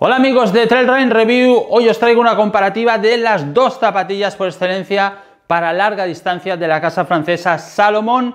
Hola amigos de Trail Run Review, hoy os traigo una comparativa de las dos zapatillas por excelencia para larga distancia de la casa francesa Salomon.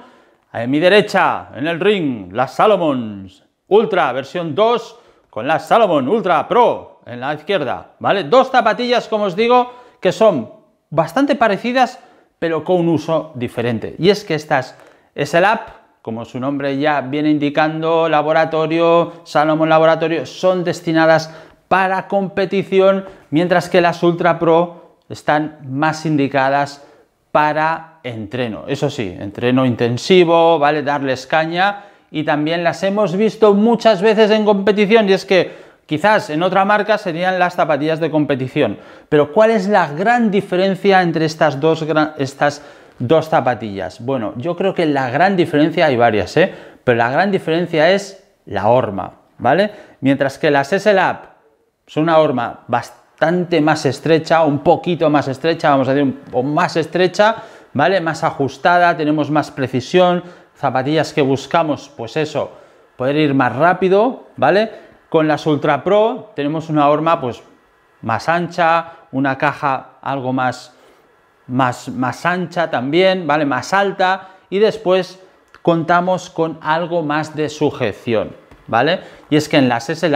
A mi derecha, en el ring, las Salomons Ultra versión 2 con la Salomon Ultra Pro en la izquierda, ¿vale? Dos zapatillas, como os digo, que son bastante parecidas pero con un uso diferente. Y es que estas es el app como su nombre ya viene indicando, laboratorio, Salomon Laboratorio, son destinadas para competición, mientras que las Ultra Pro están más indicadas para entreno. Eso sí, entreno intensivo, ¿vale? Darles caña y también las hemos visto muchas veces en competición y es que quizás en otra marca serían las zapatillas de competición. Pero ¿cuál es la gran diferencia entre estas dos, estas dos zapatillas? Bueno, yo creo que la gran diferencia, hay varias, ¿eh? pero la gran diferencia es la horma, ¿vale? Mientras que las SLAP es una horma bastante más estrecha, un poquito más estrecha, vamos a decir, o más estrecha, ¿vale? Más ajustada, tenemos más precisión, zapatillas que buscamos, pues eso, poder ir más rápido, ¿vale? Con las Ultra Pro tenemos una horma pues más ancha, una caja algo más, más, más ancha también, ¿vale? Más alta y después contamos con algo más de sujeción, ¿vale? Y es que en las s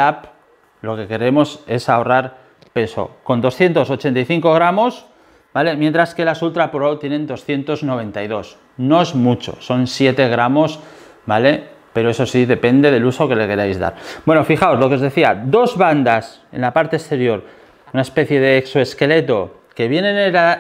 lo que queremos es ahorrar peso con 285 gramos, ¿vale? Mientras que las Ultra Pro tienen 292. No es mucho, son 7 gramos, ¿vale? Pero eso sí depende del uso que le queráis dar. Bueno, fijaos lo que os decía, dos bandas en la parte exterior, una especie de exoesqueleto que vienen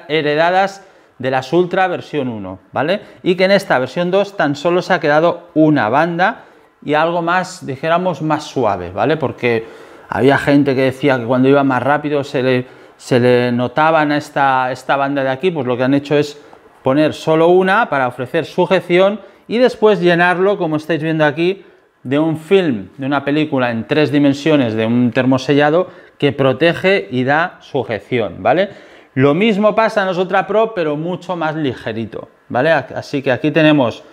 heredadas de las Ultra versión 1, ¿vale? Y que en esta versión 2 tan solo se ha quedado una banda y algo más, dijéramos, más suave, ¿vale? Porque había gente que decía que cuando iba más rápido se le, notaban a esta, esta banda de aquí, pues lo que han hecho es poner solo una para ofrecer sujeción y después llenarlo, como estáis viendo aquí, de un film, de una película en tres dimensiones, de un termosellado que protege y da sujeción, ¿vale? Lo mismo pasa en otra Pro, pero mucho más ligerito, ¿vale? Así que aquí tenemos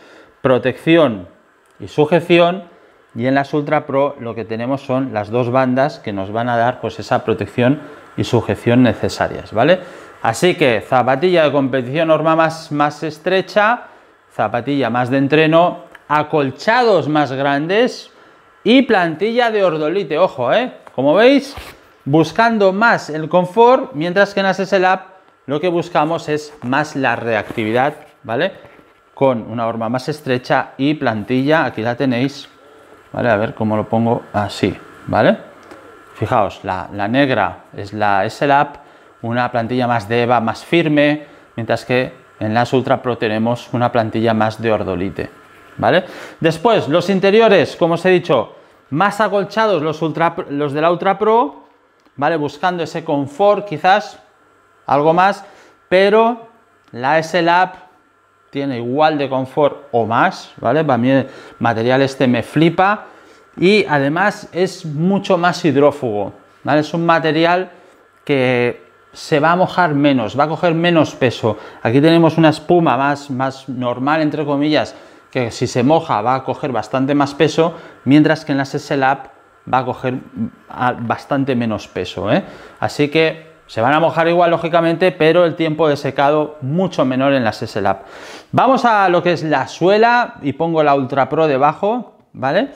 protección y sujeción y en las Ultra Pro lo que tenemos son las dos bandas que nos van a dar pues esa protección y sujeción necesarias, ¿vale? Así que zapatilla de competición norma más, más estrecha, zapatilla más de entreno, acolchados más grandes y plantilla de ordolite, ojo, ¿eh? Como veis, buscando más el confort, mientras que en el App lo que buscamos es más la reactividad, ¿vale? Con una horma más estrecha y plantilla, aquí la tenéis, ¿vale? A ver cómo lo pongo así, ¿vale? Fijaos, la, negra es la SLAP, una plantilla más de EVA, más firme, mientras que en las Ultra Pro tenemos una plantilla más de ordolite, ¿vale? Después, los interiores, como os he dicho, más agolchados los, los de la Ultra Pro, ¿vale? Buscando ese confort, quizás, algo más, pero la s tiene igual de confort o más, ¿vale? Para mí el material este me flipa y además es mucho más hidrófugo, ¿vale? Es un material que se va a mojar menos, va a coger menos peso. Aquí tenemos una espuma más, más normal, entre comillas, que si se moja va a coger bastante más peso, mientras que en las SLAP va a coger mm, bastante menos peso. ¿eh? Así que se van a mojar igual, lógicamente, pero el tiempo de secado mucho menor en las s Vamos a lo que es la suela y pongo la Ultra Pro debajo, ¿vale?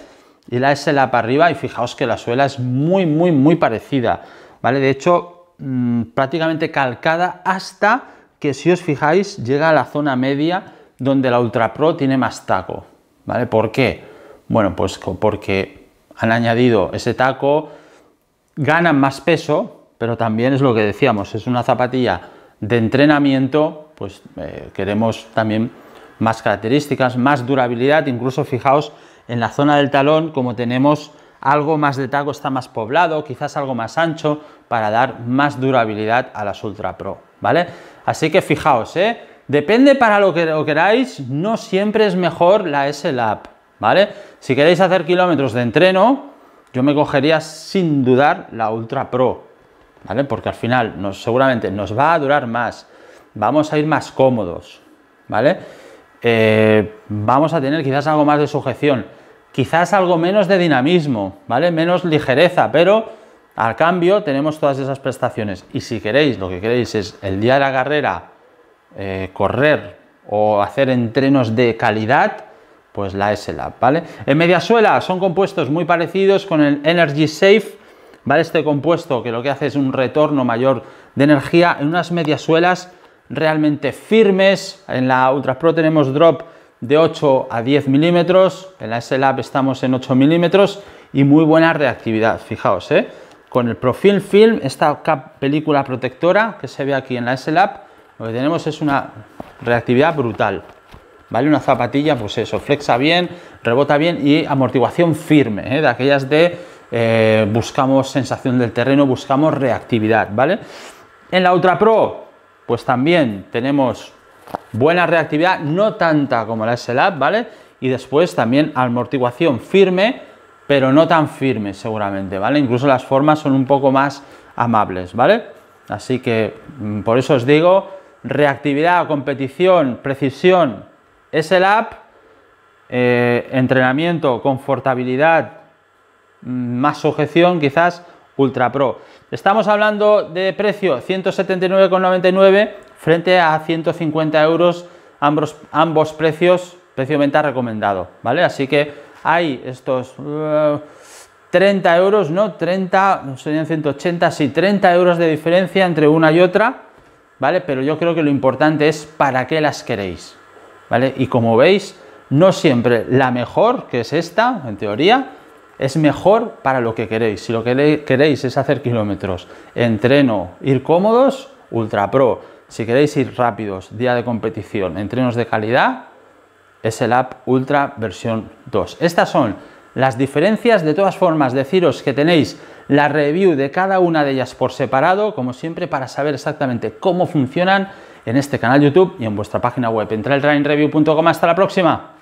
Y la s arriba y fijaos que la suela es muy, muy, muy parecida, ¿vale? De hecho, mm, prácticamente calcada hasta que, si os fijáis, llega a la zona media donde la Ultra Pro tiene más taco, ¿vale? ¿Por qué? Bueno, pues porque han añadido ese taco, ganan más peso, pero también es lo que decíamos, es una zapatilla de entrenamiento, pues eh, queremos también más características, más durabilidad, incluso fijaos en la zona del talón, como tenemos algo más de taco, está más poblado, quizás algo más ancho, para dar más durabilidad a las Ultra Pro, ¿vale? Así que fijaos, ¿eh? Depende para lo que queráis, no siempre es mejor la S-Lab, ¿vale? Si queréis hacer kilómetros de entreno, yo me cogería sin dudar la Ultra Pro, porque al final seguramente nos va a durar más, vamos a ir más cómodos, ¿vale? Eh, vamos a tener quizás algo más de sujeción, quizás algo menos de dinamismo, ¿vale? Menos ligereza, pero al cambio tenemos todas esas prestaciones. Y si queréis, lo que queréis es el día de la carrera eh, correr o hacer entrenos de calidad, pues la s ¿vale? En Mediasuela son compuestos muy parecidos con el Energy Safe, ¿vale? Este compuesto que lo que hace es un retorno mayor de energía en unas medias suelas realmente firmes. En la Ultra Pro tenemos drop de 8 a 10 milímetros, en la s estamos en 8 milímetros y muy buena reactividad, fijaos, ¿eh? Con el Profil Film, esta película protectora que se ve aquí en la s lo que tenemos es una reactividad brutal, ¿vale? Una zapatilla, pues eso, flexa bien, rebota bien y amortiguación firme, ¿eh? de aquellas de eh, buscamos sensación del terreno, buscamos reactividad, ¿vale? En la Ultra Pro, pues también tenemos buena reactividad, no tanta como la SLAP, ¿vale? Y después también amortiguación firme, pero no tan firme seguramente, ¿vale? Incluso las formas son un poco más amables, ¿vale? Así que mm, por eso os digo, reactividad, competición, precisión, SLAP, eh, entrenamiento, confortabilidad, Mm, más sujeción quizás Ultra Pro. Estamos hablando de precio 179,99 frente a 150 euros ambos, precios, precio venta recomendado, ¿vale? Así que hay estos 30 eh, euros, ¿no? 30, serían 180, sí, 30 euros de diferencia entre una y otra, ¿vale? Pero yo creo que lo importante es para qué las queréis, ¿vale? Y como veis, no siempre la mejor, que es esta, en teoría, es mejor para lo que queréis. Si lo que queréis es hacer kilómetros, entreno, ir cómodos, Ultra Pro. Si queréis ir rápidos, día de competición, entrenos de calidad, es el App Ultra versión 2. Estas son las diferencias. De todas formas, deciros que tenéis la review de cada una de ellas por separado, como siempre, para saber exactamente cómo funcionan en este canal YouTube y en vuestra página web. trainreview.com. Hasta la próxima.